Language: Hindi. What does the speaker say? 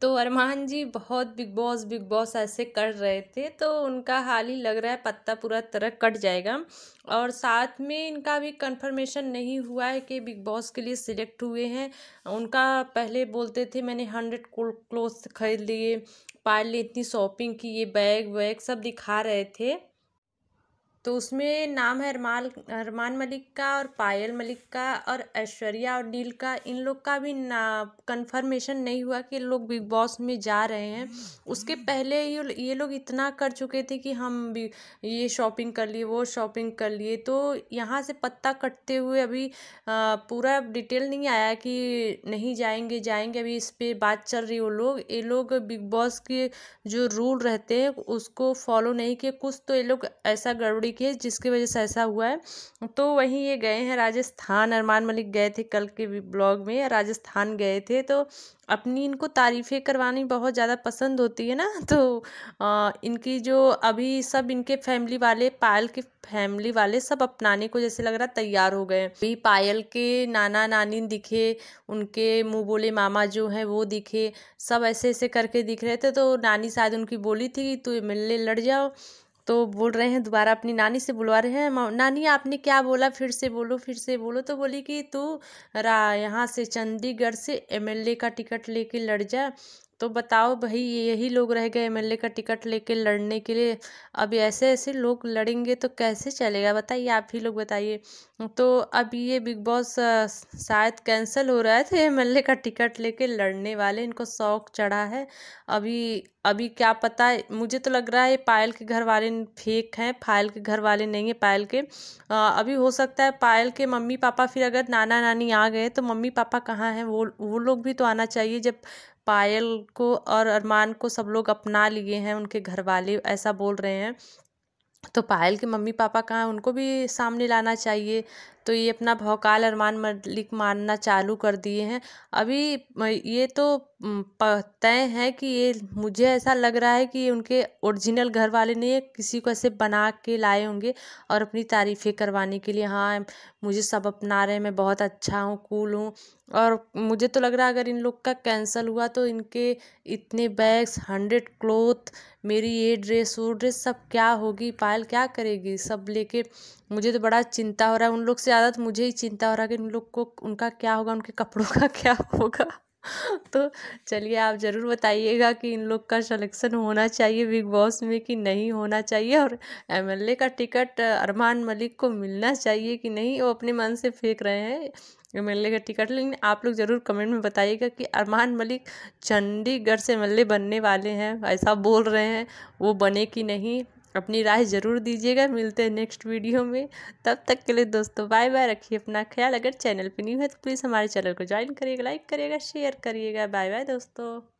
तो अरमान जी बहुत बिग बॉस बिग बॉस ऐसे कर रहे थे तो उनका हाल ही लग रहा है पत्ता पूरा तरह कट जाएगा और साथ में इनका भी कंफर्मेशन नहीं हुआ है कि बिग बॉस के लिए सिलेक्ट हुए हैं उनका पहले बोलते थे मैंने हंड्रेड क्लोथ खरीद लिए पार्ले इतनी शॉपिंग की ये बैग वैग सब दिखा रहे थे तो उसमें नाम है अरमान अरमान मलिक का और पायल मलिक का और ऐश्वर्या और नील का इन लोग का भी ना कन्फर्मेशन नहीं हुआ कि लोग बिग बॉस में जा रहे हैं उसके पहले ये ये लोग इतना कर चुके थे कि हम भी ये शॉपिंग कर लिए वो शॉपिंग कर लिए तो यहाँ से पत्ता कटते हुए अभी आ, पूरा डिटेल नहीं आया कि नहीं जाएंगे जाएंगे अभी इस पर बात चल रही वो लोग ये लोग बिग बॉस के जो रूल रहते हैं उसको फॉलो नहीं किए कुछ तो ये लोग ऐसा गड़बड़ी के जिसकी वजह से ऐसा हुआ है तो वहीं ये गए हैं राजस्थान अरमान मलिक गए थे कल के ब्लॉग में राजस्थान गए थे तो अपनी इनको तारीफ़ें करवानी बहुत ज़्यादा पसंद होती है ना तो आ, इनकी जो अभी सब इनके फैमिली वाले पायल के फैमिली वाले सब अपनाने को जैसे लग रहा तैयार हो गए भी पायल के नाना नानी दिखे उनके मुँह बोले मामा जो हैं वो दिखे सब ऐसे ऐसे करके दिख रहे थे तो नानी शायद उनकी बोली थी तू मिलने लड़ जाओ तो बोल रहे हैं दोबारा अपनी नानी से बुलवा रहे हैं नानी आपने क्या बोला फिर से बोलो फिर से बोलो तो बोली कि तू रा यहाँ से चंडीगढ़ से एमएलए का टिकट लेके लड़ जा तो बताओ भाई यही लोग रह गए एमएलए का टिकट लेके लड़ने के लिए अब ऐसे ऐसे लोग लड़ेंगे तो कैसे चलेगा बताइए आप ही लोग बताइए तो अब ये बिग बॉस शायद कैंसिल हो रहा है तो एमएलए का टिकट लेके लड़ने वाले इनको शौक चढ़ा है अभी अभी क्या पता है मुझे तो लग रहा है पायल के घर वाले फेक हैं पायल के घर वाले नहीं है पायल के आ, अभी हो सकता है पायल के मम्मी पापा फिर अगर नाना नानी आ गए तो मम्मी पापा कहाँ हैं वो वो लोग भी तो आना चाहिए जब पायल को और अरमान को सब लोग अपना लिए हैं उनके घर वाले ऐसा बोल रहे हैं तो पायल के मम्मी पापा कहाँ उनको भी सामने लाना चाहिए तो ये अपना भौकाल अरमान मलिक मानना चालू कर दिए हैं अभी ये तो तय है कि ये मुझे ऐसा लग रहा है कि ये उनके ओरिजिनल घर वाले ने किसी को ऐसे बना के लाए होंगे और अपनी तारीफ़ें करवाने के लिए हाँ मुझे सब अपना रहे हैं मैं बहुत अच्छा हूँ कूल हूँ और मुझे तो लग रहा है अगर इन लोग का कैंसिल हुआ तो इनके इतने बैग्स हंड्रेड क्लोथ मेरी ये ड्रेस वो ड्रेस सब क्या होगी पायल क्या करेगी सब लेके मुझे तो बड़ा चिंता हो रहा है उन लोग से ज़्यादा तो मुझे ही चिंता हो रहा है कि उन लोग को उनका क्या होगा उनके कपड़ों का क्या होगा तो चलिए आप ज़रूर बताइएगा कि इन लोग का सलेक्शन होना चाहिए बिग बॉस में कि नहीं होना चाहिए और एमएलए का टिकट अरमान मलिक को मिलना चाहिए कि नहीं वो अपने मन से फेंक रहे हैं एमएलए का टिकट लेकिन आप लोग ज़रूर कमेंट में बताइएगा कि अरमान मलिक चंडीगढ़ से एम बनने वाले हैं ऐसा बोल रहे हैं वो बने कि नहीं अपनी राय ज़रूर दीजिएगा मिलते हैं नेक्स्ट वीडियो में तब तक के लिए दोस्तों बाय बाय रखिए अपना ख्याल अगर चैनल पर न्यू है तो प्लीज़ हमारे चैनल को ज्वाइन करिएगा लाइक करिएगा शेयर करिएगा बाय बाय दोस्तों